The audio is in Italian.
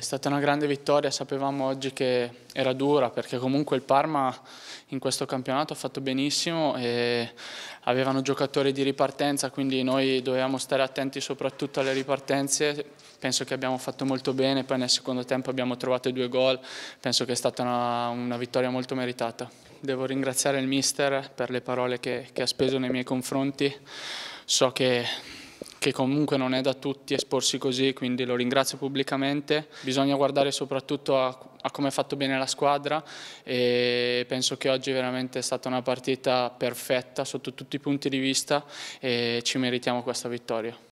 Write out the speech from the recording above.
È stata una grande vittoria, sapevamo oggi che era dura perché comunque il Parma in questo campionato ha fatto benissimo e avevano giocatori di ripartenza, quindi noi dovevamo stare attenti soprattutto alle ripartenze. Penso che abbiamo fatto molto bene, poi nel secondo tempo abbiamo trovato due gol, penso che è stata una, una vittoria molto meritata. Devo ringraziare il mister per le parole che, che ha speso nei miei confronti, so che che comunque non è da tutti esporsi così, quindi lo ringrazio pubblicamente. Bisogna guardare soprattutto a, a come ha fatto bene la squadra e penso che oggi veramente è stata una partita perfetta sotto tutti i punti di vista e ci meritiamo questa vittoria.